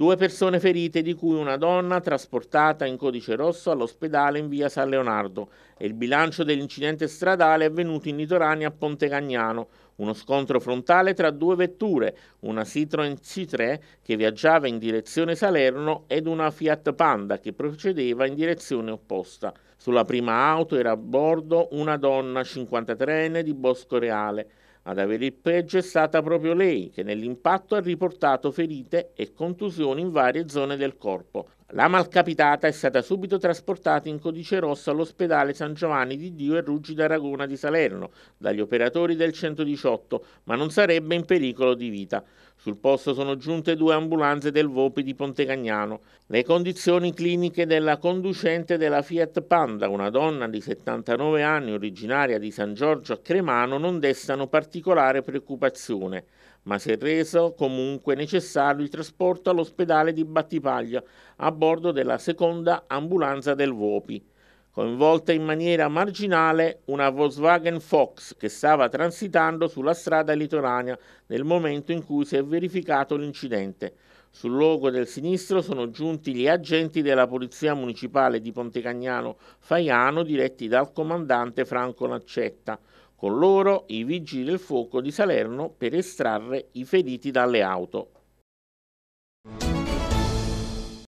Due persone ferite, di cui una donna trasportata in codice rosso all'ospedale in via San Leonardo e il bilancio dell'incidente stradale avvenuto in Litorani a Ponte Cagnano, uno scontro frontale tra due vetture, una Citroen C3 che viaggiava in direzione Salerno ed una Fiat Panda che procedeva in direzione opposta. Sulla prima auto era a bordo una donna 53enne di Bosco Reale. Ad avere il peggio è stata proprio lei, che nell'impatto ha riportato ferite e contusioni in varie zone del corpo, la malcapitata è stata subito trasportata in codice rosso all'ospedale San Giovanni di Dio e Ruggi d'Aragona di Salerno dagli operatori del 118, ma non sarebbe in pericolo di vita. Sul posto sono giunte due ambulanze del VOPI di Pontecagnano. Le condizioni cliniche della conducente della Fiat Panda, una donna di 79 anni originaria di San Giorgio a Cremano, non destano particolare preoccupazione ma si è reso comunque necessario il trasporto all'ospedale di Battipaglia a bordo della seconda ambulanza del Vopi. Coinvolta in maniera marginale una Volkswagen Fox che stava transitando sulla strada litoranea nel momento in cui si è verificato l'incidente. Sul luogo del sinistro sono giunti gli agenti della Polizia Municipale di Pontecagnano Faiano diretti dal comandante Franco Naccetta con loro i vigili del fuoco di Salerno per estrarre i feriti dalle auto.